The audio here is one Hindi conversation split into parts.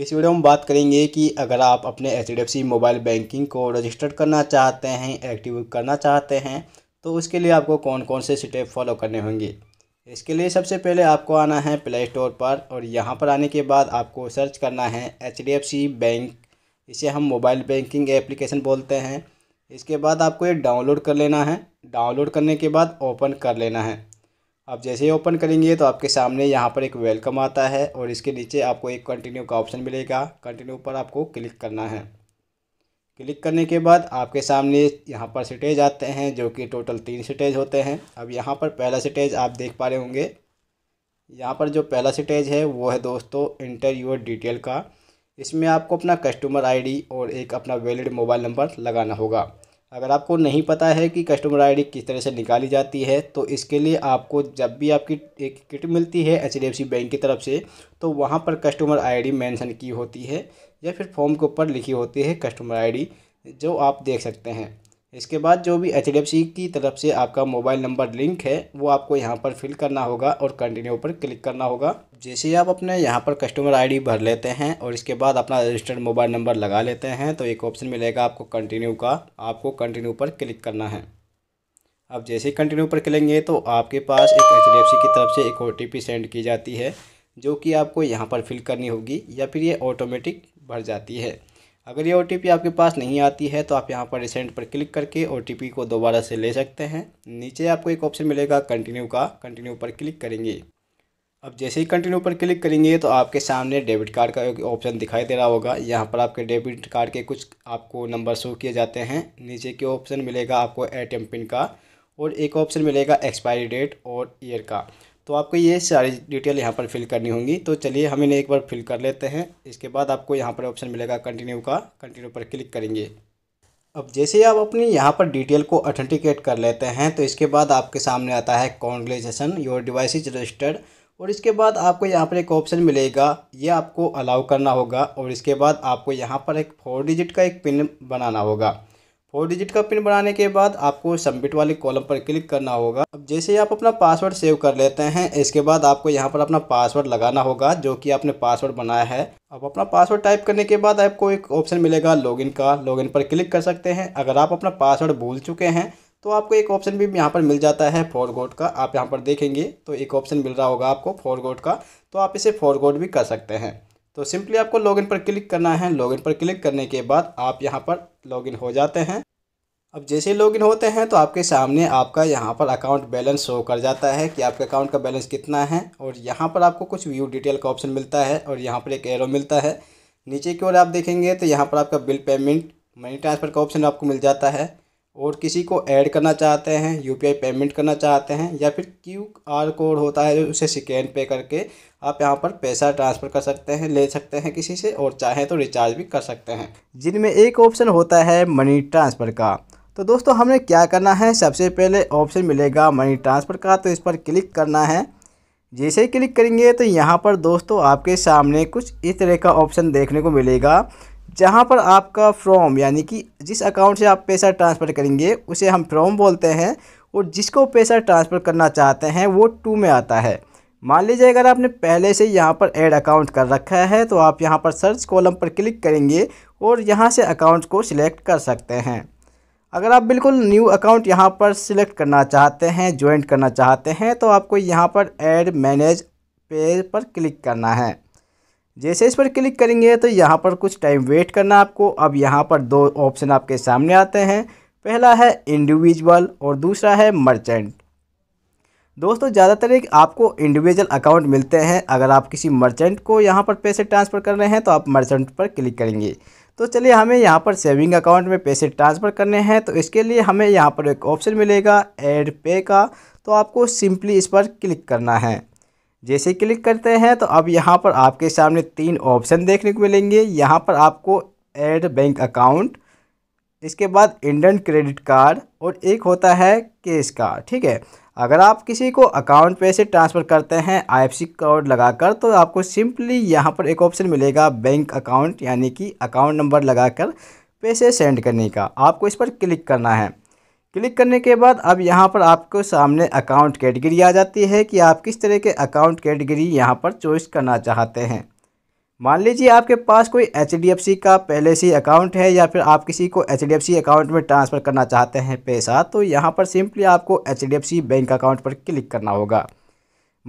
इस वीडियो में बात करेंगे कि अगर आप अपने एच मोबाइल बैंकिंग को रजिस्टर्ड करना चाहते हैं एक्टिव करना चाहते हैं तो उसके लिए आपको कौन कौन से स्टेप फॉलो करने होंगे इसके लिए सबसे पहले आपको आना है प्ले स्टोर पर और यहाँ पर आने के बाद आपको सर्च करना है एच बैंक इसे हम मोबाइल बैंकिंग एप्लीकेशन बोलते हैं इसके बाद आपको ये डाउनलोड कर लेना है डाउनलोड करने के बाद ओपन कर लेना है आप जैसे ही ओपन करेंगे तो आपके सामने यहाँ पर एक वेलकम आता है और इसके नीचे आपको एक कंटिन्यू का ऑप्शन मिलेगा कंटिन्यू पर आपको क्लिक करना है क्लिक करने के बाद आपके सामने यहाँ पर सिटेज आते हैं जो कि टोटल तीन सिटेज होते हैं अब यहाँ पर पहला सिटेज आप देख पा रहे होंगे यहाँ पर जो पहला सिटेज है वो है दोस्तों इंटर योर डिटेल का इसमें आपको अपना कस्टमर आईडी और एक अपना वैलिड मोबाइल नंबर लगाना होगा अगर आपको नहीं पता है कि कस्टमर आईडी किस तरह से निकाली जाती है तो इसके लिए आपको जब भी आपकी एक किट मिलती है एच बैंक की तरफ से तो वहाँ पर कस्टमर आईडी मेंशन की होती है या फिर फॉर्म के ऊपर लिखी होती है कस्टमर आईडी जो आप देख सकते हैं इसके बाद जो भी एच की तरफ से आपका मोबाइल नंबर लिंक है वो आपको यहाँ पर फिल करना होगा और कंटिन्यू पर क्लिक करना होगा जैसे ही आप अपने यहाँ पर कस्टमर आईडी भर लेते हैं और इसके बाद अपना रजिस्टर्ड मोबाइल नंबर लगा लेते हैं तो एक ऑप्शन मिलेगा आपको कंटिन्यू का आपको कंटिन्यू पर क्लिक करना है अब जैसे ही कंटिन्यू पर क्लेंगे तो आपके पास एक एच की तरफ से एक ओ सेंड की जाती है जो कि आपको यहाँ पर फिल करनी होगी या फिर ये ऑटोमेटिक भर जाती है अगर ये ओ आपके पास नहीं आती है तो आप यहाँ पर रिसेंट पर क्लिक करके ओ को दोबारा से ले सकते हैं नीचे आपको एक ऑप्शन मिलेगा कंटिन्यू का कंटिन्यू पर क्लिक करेंगे अब जैसे ही कंटिन्यू पर क्लिक करेंगे तो आपके सामने डेबिट कार्ड का एक ऑप्शन दिखाई दे रहा होगा यहाँ पर आपके डेबिट कार्ड के कुछ आपको नंबर शो किए जाते हैं नीचे के ऑप्शन मिलेगा आपको ए पिन का और एक ऑप्शन मिलेगा एक्सपायरी डेट और ईयर का तो आपको ये सारी डिटेल यहाँ पर फिल करनी होंगी तो चलिए हम इन्हें एक बार फिल कर लेते हैं इसके बाद आपको यहाँ पर ऑप्शन मिलेगा कंटिन्यू का कंटिन्यू पर क्लिक करेंगे अब जैसे आप अपनी यहाँ पर डिटेल को ऑथेंटिकेट कर लेते हैं तो इसके बाद आपके सामने आता है congratulation your device is registered और इसके बाद आपको यहाँ पर एक ऑप्शन मिलेगा ये आपको अलाउ करना होगा और इसके बाद आपको यहाँ पर एक फोर डिजिट का एक पिन बनाना होगा फोर डिजिट का पिन बनाने के बाद आपको सबमिट वाले कॉलम पर क्लिक करना होगा अब जैसे ही आप अपना पासवर्ड सेव कर लेते हैं इसके बाद आपको यहाँ पर अपना पासवर्ड लगाना होगा जो कि आपने पासवर्ड बनाया है अब अपना पासवर्ड टाइप करने के बाद आपको एक ऑप्शन मिलेगा लॉगिन का लॉगिन पर क्लिक कर सकते हैं अगर आप अपना पासवर्ड भूल चुके हैं तो आपको एक ऑप्शन भी यहाँ पर मिल जाता है फॉरगोड का आप यहाँ पर देखेंगे तो एक ऑप्शन मिल रहा होगा आपको फॉरगोड का तो आप इसे फॉरगोड भी कर सकते हैं तो सिंपली आपको लॉगिन पर क्लिक करना है लॉगिन पर क्लिक करने के बाद आप यहाँ पर लॉगिन हो जाते हैं अब जैसे लॉगिन होते हैं तो आपके सामने आपका यहाँ पर अकाउंट बैलेंस शो कर जाता है कि आपके अकाउंट का बैलेंस कितना है और यहाँ पर आपको कुछ व्यू डिटेल का ऑप्शन मिलता है और यहाँ पर एक एरो मिलता है नीचे की ओर आप देखेंगे तो यहाँ पर आपका बिल पेमेंट मनी ट्रांसफ़र का ऑप्शन आपको मिल जाता है और किसी को ऐड करना चाहते हैं यू पेमेंट करना चाहते हैं या फिर क्यू आर कोड होता है उसे स्कैन पे करके आप यहाँ पर पैसा ट्रांसफ़र कर सकते हैं ले सकते हैं किसी से और चाहें तो रिचार्ज भी कर सकते हैं जिनमें एक ऑप्शन होता है मनी ट्रांसफ़र का तो दोस्तों हमने क्या करना है सबसे पहले ऑप्शन मिलेगा मनी ट्रांसफ़र का तो इस पर क्लिक करना है जैसे ही क्लिक करेंगे तो यहाँ पर दोस्तों आपके सामने कुछ इस तरह का ऑप्शन देखने को मिलेगा जहाँ पर आपका फ्रॉम यानी कि जिस अकाउंट से आप पैसा ट्रांसफ़र करेंगे उसे हम फ्रॉम बोलते हैं और जिसको पैसा ट्रांसफ़र करना चाहते हैं वो टू में आता है मान लीजिए अगर आपने पहले से यहाँ पर ऐड अकाउंट कर रखा है तो आप यहाँ पर सर्च कॉलम पर क्लिक करेंगे और यहाँ से अकाउंट को सिलेक्ट कर सकते हैं अगर आप बिल्कुल न्यू अकाउंट यहाँ पर सिलेक्ट करना चाहते हैं ज्वाइंट करना चाहते हैं तो आपको यहाँ पर ऐड मैनेज पेज पर क्लिक करना है जैसे इस पर क्लिक करेंगे तो यहाँ पर कुछ टाइम वेट करना आपको अब यहाँ पर दो ऑप्शन आपके सामने आते हैं पहला है इंडिविजुअल और दूसरा है मर्चेंट दोस्तों ज़्यादातर एक आपको इंडिविजुअल अकाउंट मिलते हैं अगर आप किसी मर्चेंट को यहाँ पर पैसे ट्रांसफ़र कर रहे हैं तो आप मर्चेंट पर क्लिक करेंगे तो चलिए हमें यहाँ पर सेविंग अकाउंट में पैसे ट्रांसफ़र करने हैं तो इसके लिए हमें यहाँ पर एक ऑप्शन मिलेगा एड पे का तो आपको सिंपली इस पर क्लिक करना है जैसे क्लिक करते हैं तो अब यहाँ पर आपके सामने तीन ऑप्शन देखने को मिलेंगे यहाँ पर आपको एड बैंक अकाउंट इसके बाद इंडियन क्रेडिट कार्ड और एक होता है कैश कार्ड ठीक है अगर आप किसी को अकाउंट पैसे ट्रांसफ़र करते हैं आईएफसी कोड लगाकर तो आपको सिंपली यहाँ पर एक ऑप्शन मिलेगा बैंक अकाउंट यानी कि अकाउंट नंबर लगाकर पैसे सेंड करने का आपको इस पर क्लिक करना है क्लिक करने के बाद अब यहाँ पर आपको सामने अकाउंट कैटेगरी आ जाती है कि आप किस तरह के अकाउंट कैटेगरी यहाँ पर चॉइस करना चाहते हैं मान लीजिए आपके पास कोई एच का पहले से अकाउंट है या फिर आप किसी को एच अकाउंट में ट्रांसफ़र करना चाहते हैं पैसा तो यहाँ पर सिंपली आपको एच बैंक अकाउंट पर क्लिक करना होगा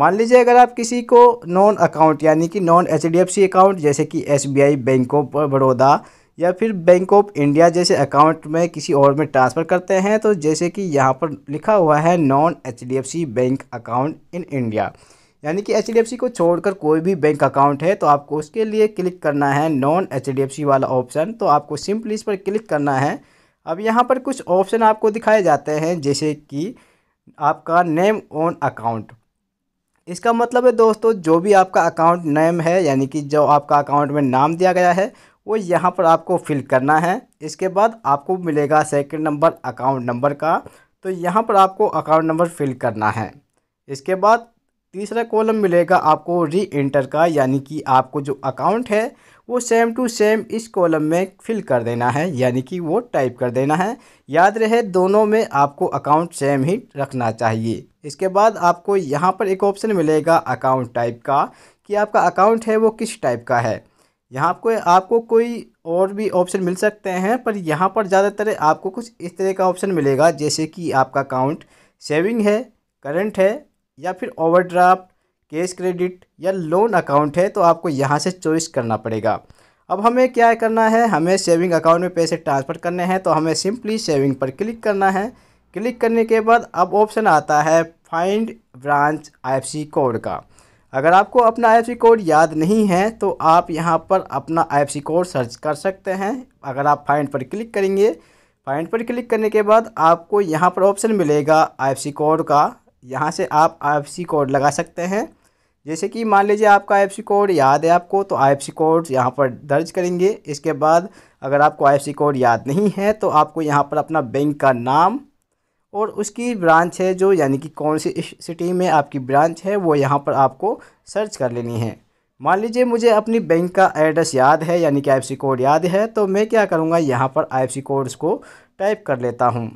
मान लीजिए अगर आप किसी को नॉन अकाउंट यानी कि नॉन एच अकाउंट जैसे कि एस बैंक ऑफ बड़ौदा या फिर बैंक ऑफ इंडिया जैसे अकाउंट में किसी और में ट्रांसफ़र करते हैं तो जैसे कि यहाँ पर लिखा हुआ है non H bank account in India यानी कि एच को छोड़कर कोई भी बैंक अकाउंट है तो आपको उसके लिए क्लिक करना है नॉन एच वाला ऑप्शन तो आपको सिंपली इस पर क्लिक करना है अब यहाँ पर कुछ ऑप्शन आपको दिखाए जाते हैं जैसे कि आपका नेम ऑन अकाउंट इसका मतलब है दोस्तों जो भी आपका अकाउंट नेम है यानी कि जो आपका अकाउंट में नाम दिया गया है वो यहाँ पर आपको फिल करना है इसके बाद आपको मिलेगा सेकंड नंबर अकाउंट नंबर का तो यहाँ पर आपको अकाउंट नंबर फिल करना है इसके बाद तीसरा कॉलम मिलेगा आपको री इंटर का यानी कि आपको जो अकाउंट है वो सेम टू सेम इस कॉलम में फिल कर देना है यानी कि वो टाइप कर देना है याद रहे दोनों में आपको अकाउंट सेम ही रखना चाहिए इसके बाद आपको यहाँ पर एक ऑप्शन मिलेगा अकाउंट टाइप का कि आपका अकाउंट है वो किस टाइप का है यहाँ आपको आपको कोई और भी ऑप्शन मिल सकते हैं पर यहाँ पर ज़्यादातर आपको कुछ इस तरह का ऑप्शन मिलेगा जैसे कि आपका अकाउंट सेविंग है करंट है या फिर ओवरड्राफ्ट कैश क्रेडिट या लोन अकाउंट है तो आपको यहाँ से चॉइस करना पड़ेगा अब हमें क्या करना है हमें सेविंग अकाउंट में पैसे ट्रांसफ़र करने हैं तो हमें सिंपली सेविंग पर क्लिक करना है क्लिक करने के बाद अब ऑप्शन आता है फाइंड ब्रांच आई कोड का अगर आपको अपना आई कोड याद नहीं है तो आप यहाँ पर अपना आई कोड सर्च कर सकते हैं अगर आप फाइंड पर क्लिक करेंगे फाइंड पर क्लिक करने के बाद आपको यहाँ पर ऑप्शन मिलेगा आई कोड का यहाँ से आप आई कोड लगा सकते हैं जैसे कि मान लीजिए आपका आई कोड याद है आपको तो आई कोड यहाँ पर दर्ज करेंगे इसके बाद अगर आपको आई कोड याद नहीं है तो आपको यहाँ पर अपना बैंक का नाम और उसकी ब्रांच है जो यानी कि कौन सी सिटी में आपकी ब्रांच है वो यहाँ पर आपको सर्च कर लेनी है मान लीजिए मुझे अपनी बैंक का एड्रेस याद है यानी कि आई कोड याद है तो मैं क्या करूँगा यहाँ पर आई कोड्स को टाइप कर लेता हूँ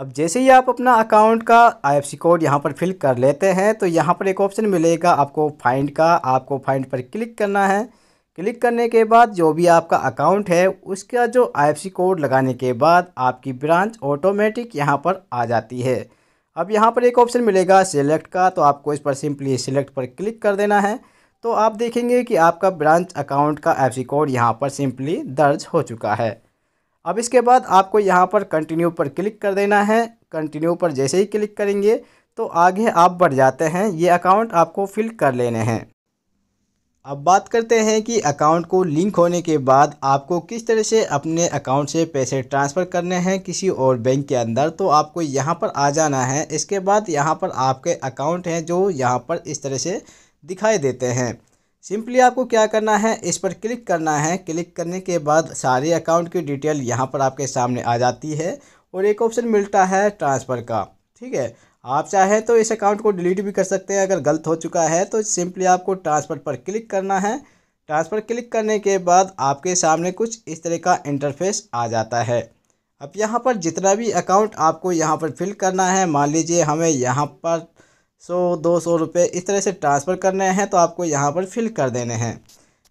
अब जैसे ही आप अपना अकाउंट का आई कोड यहाँ पर फिल कर लेते हैं तो यहाँ पर एक ऑप्शन मिलेगा आपको फाइंड का आपको फाइंड पर क्लिक करना है क्लिक करने के बाद जो भी आपका अकाउंट है उसका जो आई कोड लगाने के बाद आपकी ब्रांच ऑटोमेटिक यहाँ पर आ जाती है अब यहाँ पर एक ऑप्शन मिलेगा सिलेक्ट का तो आपको इस पर सिंपली सिलेक्ट पर क्लिक कर देना है तो आप देखेंगे कि आपका ब्रांच अकाउंट का एफ कोड यहाँ पर सिंपली दर्ज हो चुका है अब इसके बाद आपको यहाँ पर कंटिन्यू पर क्लिक कर देना है कंटिन्यू पर जैसे ही क्लिक करेंगे तो आगे आप बढ़ जाते हैं ये अकाउंट आपको फिल कर लेने हैं अब बात करते हैं कि अकाउंट को लिंक होने के बाद आपको किस तरह से अपने अकाउंट से पैसे ट्रांसफ़र करने हैं किसी और बैंक के अंदर तो आपको यहाँ पर आ जाना है इसके बाद यहाँ पर आपके अकाउंट हैं जो यहाँ पर इस तरह से दिखाई देते हैं सिंपली आपको क्या करना है इस पर क्लिक करना है क्लिक करने के बाद सारे अकाउंट की डिटेल यहाँ पर आपके सामने आ जाती है और एक ऑप्शन मिलता है ट्रांसफ़र का ठीक है आप चाहें तो इस अकाउंट को डिलीट भी कर सकते हैं अगर गलत हो चुका है तो सिंपली आपको ट्रांसफ़र पर क्लिक करना है ट्रांसफ़र क्लिक करने के बाद आपके सामने कुछ इस तरह का इंटरफेस आ जाता है अब यहाँ पर जितना भी अकाउंट आपको यहाँ पर फिल करना है मान लीजिए हमें यहाँ पर सौ दो सौ रुपये इस तरह से ट्रांसफ़र करने हैं तो आपको यहाँ पर फिल कर देने हैं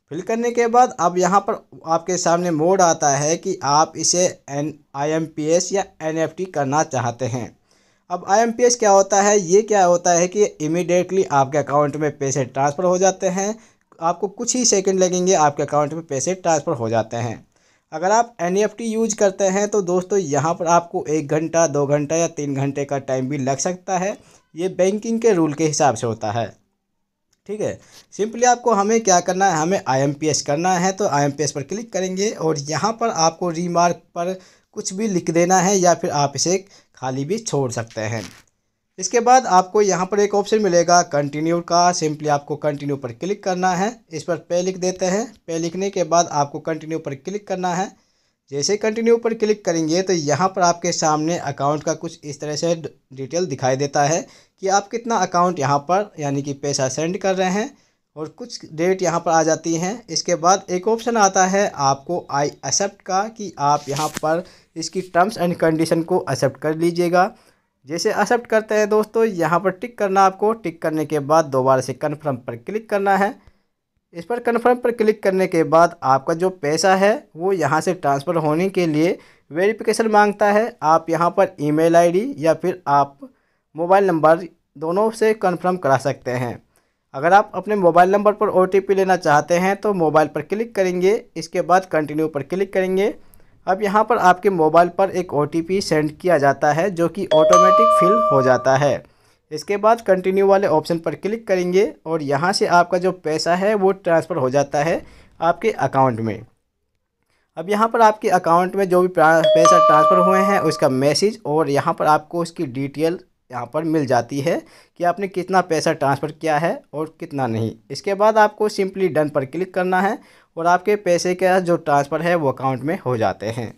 फिल करने के बाद अब यहाँ पर आपके सामने मोड आता है कि आप इसे N I M P S या एन एफ टी करना चाहते हैं अब आईएमपीएस क्या होता है ये क्या होता है कि इमीडिएटली आपके अकाउंट में पैसे ट्रांसफ़र हो जाते हैं आपको कुछ ही सेकंड लगेंगे आपके अकाउंट में पैसे ट्रांसफ़र हो जाते हैं अगर आप एन यूज़ e करते हैं तो दोस्तों यहाँ पर आपको एक घंटा दो घंटा या तीन घंटे का टाइम भी लग सकता है ये बैंकिंग के रूल के हिसाब से होता है ठीक है सिंपली आपको हमें क्या करना है हमें आई करना है तो आई पर क्लिक करेंगे और यहाँ पर आपको रीमार्क पर कुछ भी लिख देना है या फिर आप इसे खाली भी छोड़ सकते हैं इसके बाद आपको यहाँ पर एक ऑप्शन मिलेगा कंटिन्यू का सिंपली आपको कंटिन्यू पर क्लिक करना है इस पर पे लिख देते हैं पे लिखने के बाद आपको कंटिन्यू पर क्लिक करना है जैसे कंटिन्यू पर क्लिक करेंगे तो यहाँ पर आपके सामने अकाउंट का कुछ इस तरह से डिटेल दिखाई देता है कि आप कितना अकाउंट यहाँ पर यानी कि पैसा सेंड कर रहे हैं और कुछ डेट यहाँ पर आ जाती हैं इसके बाद एक ऑप्शन आता है आपको आई एक्सेप्ट का कि आप यहाँ पर इसकी टर्म्स एंड कंडीशन को एक्सेप्ट कर लीजिएगा जैसे एक्सेप्ट करते हैं दोस्तों यहाँ पर टिक करना आपको टिक करने के बाद दोबारा से कन्फर्म पर क्लिक करना है इस पर कन्फर्म पर क्लिक करने के बाद आपका जो पैसा है वो यहाँ से ट्रांसफ़र होने के लिए वेरिफिकेशन मांगता है आप यहाँ पर ईमेल आईडी या फिर आप मोबाइल नंबर दोनों से कन्फर्म करा सकते हैं अगर आप अपने मोबाइल नंबर पर ओ लेना चाहते हैं तो मोबाइल पर क्लिक करेंगे इसके बाद कंटिन्यू पर क्लिक करेंगे अब यहाँ पर आपके मोबाइल पर एक ओ सेंड किया जाता है जो कि ऑटोमेटिक फिल हो जाता है इसके बाद कंटिन्यू वाले ऑप्शन पर क्लिक करेंगे और यहाँ से आपका जो पैसा है वो ट्रांसफ़र हो जाता है आपके अकाउंट में अब यहाँ पर आपके अकाउंट में जो भी पैसा ट्रांसफ़र हुए हैं उसका मैसेज और यहाँ पर आपको उसकी डिटेल यहाँ पर मिल जाती है कि आपने कितना पैसा ट्रांसफ़र किया है और कितना नहीं इसके बाद आपको सिंपली डन पर क्लिक करना है और आपके पैसे का जो ट्रांसफ़र है वो अकाउंट में हो जाते हैं